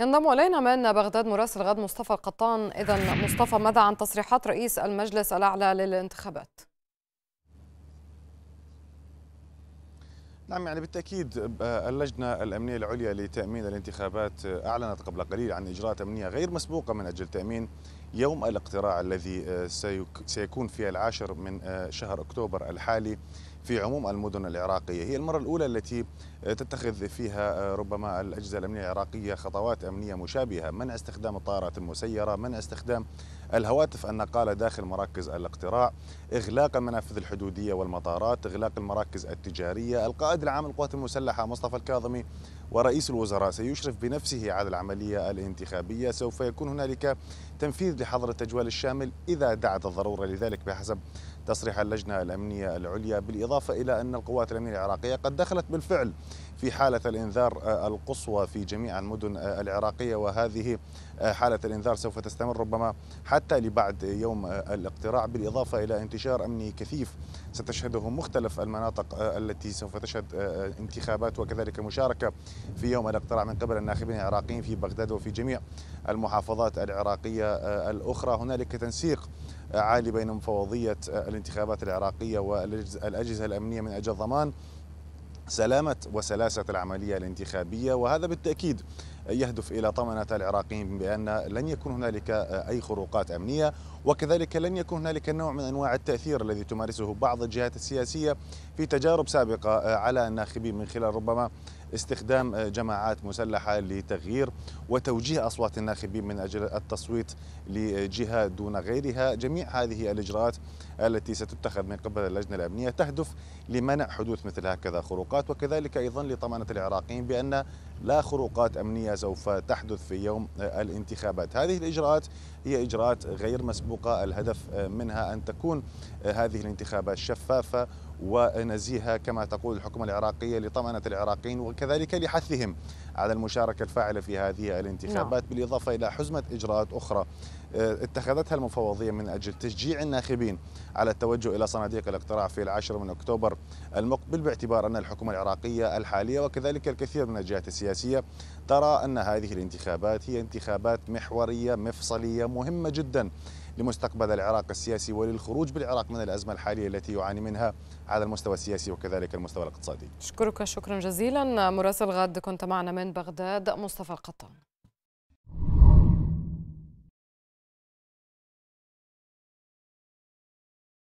ينضم الينا من بغداد مراسل غد مصطفى القطان اذا مصطفى ماذا عن تصريحات رئيس المجلس الاعلى للانتخابات نعم يعني بالتاكيد آه، اللجنه الامنيه العليا لتامين الانتخابات آه، اعلنت قبل قليل عن اجراءات امنيه غير مسبوقه من اجل تامين يوم الاقتراع الذي آه، سيكون في العاشر من شهر اكتوبر الحالي في عموم المدن العراقية هي المرة الأولى التي تتخذ فيها آه، ربما الأجهزة الأمنية العراقية خطوات أمنية مشابهة منع استخدام الطائرات المسيرة منع استخدام الهواتف النقالة داخل مراكز الاقتراع إغلاق المنافذ الحدودية والمطارات إغلاق المراكز التجارية القائد العام للقوات المسلحة مصطفى الكاظمي ورئيس الوزراء سيشرف بنفسه على العملية الانتخابية سوف يكون هنالك تنفيذ لحظر التجوال الشامل إذا دعت الضرورة لذلك بحسب تصريح اللجنة الأمنية العليا بالإضافة بالإضافة إلى أن القوات الأمنية العراقية قد دخلت بالفعل في حالة الإنذار آه، القصوى في جميع المدن آه، العراقية وهذه آه، حالة الإنذار سوف تستمر ربما حتى لبعد يوم الاقتراع بالإضافة إلى انتشار أمني كثيف ستشهده مختلف المناطق التي سوف تشهد انتخابات وكذلك مشاركة في يوم الاقتراع من قبل الناخبين العراقيين في بغداد وفي جميع المحافظات العراقية الأخرى هنالك تنسيق عالي بين مفوضية الانتخابات العراقية والأجهزة الأمنية من أجل ضمان سلامة وسلاسة العملية الانتخابية وهذا بالتأكيد يهدف إلى طمأنة العراقيين بأن لن يكون هنالك أي خروقات أمنية وكذلك لن يكون هنالك نوع من أنواع التأثير الذي تمارسه بعض الجهات السياسية في تجارب سابقة على الناخبين من خلال ربما استخدام جماعات مسلحة لتغيير وتوجيه أصوات الناخبين من أجل التصويت لجهة دون غيرها جميع هذه الإجراءات التي ستتخذ من قبل اللجنة الأمنية تهدف لمنع حدوث مثل هكذا خروقات وكذلك أيضا لطمأنة العراقيين بأن لا خروقات أمنية سوف تحدث في يوم الانتخابات هذه الإجراءات هي إجراءات غير مسبوقة الهدف منها أن تكون هذه الانتخابات شفافة ونزيهة كما تقول الحكومة العراقية لطمأنة العراقيين وكذلك لحثهم على المشاركة الفاعلة في هذه الانتخابات نعم. بالإضافة إلى حزمة إجراءات أخرى آه، اتخذتها المفوضية من أجل تشجيع الناخبين على التوجه إلى صناديق الاقتراع في العاشر من أكتوبر المقبل باعتبار أن الحكومة العراقية الحالية وكذلك الكثير من الجهات السياسية ترى أن هذه الانتخابات هي انتخابات محورية مفصلية مهمة جدا لمستقبل العراق السياسي وللخروج بالعراق من الأزمة الحالية التي يعاني منها على المستوى السياسي وكذلك المستوى الاقتصادي أشكرك شكرا جزيلا مراسل غد كنت معنا من بغداد مصطفى القطان